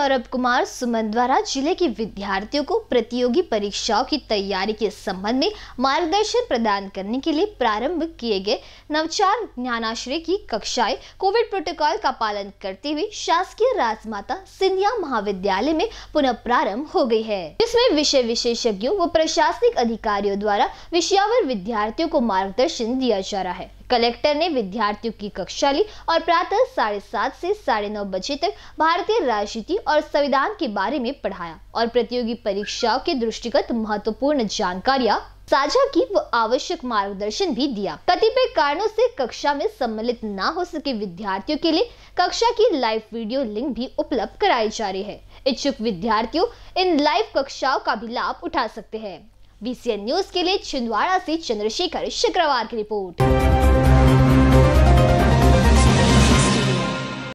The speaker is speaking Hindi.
सौरभ कुमार सुमन द्वारा जिले के विद्यार्थियों को प्रतियोगी परीक्षाओं की तैयारी के संबंध में मार्गदर्शन प्रदान करने के लिए प्रारंभ किए गए नवचार ज्ञानाश्रय की कक्षाएं कोविड प्रोटोकॉल का पालन करते हुए शासकीय राजमाता सिंधिया महाविद्यालय में पुनः प्रारंभ हो गई है जिसमे विषय विशेषज्ञों व प्रशासनिक अधिकारियों द्वारा विषयावर विद्यार्थियों को मार्गदर्शन दिया जा रहा है कलेक्टर ने विद्यार्थियों की कक्षा ली और प्रातः साढ़े सात से साढ़े नौ बजे तक भारतीय राजनीति और संविधान के बारे में पढ़ाया और प्रतियोगी परीक्षाओं के दृष्टिगत महत्वपूर्ण जानकारियां साझा की वो आवश्यक मार्गदर्शन भी दिया कतिपय कारणों से कक्षा में सम्मिलित न हो सके विद्यार्थियों के लिए कक्षा की लाइव वीडियो लिंक भी उपलब्ध कराई जा रही है इच्छुक विद्यार्थियों इन लाइव कक्षाओं का भी लाभ उठा सकते हैं बीसीएन न्यूज के लिए छिंदवाड़ा से चंद्रशेखर शुक्रवार की रिपोर्ट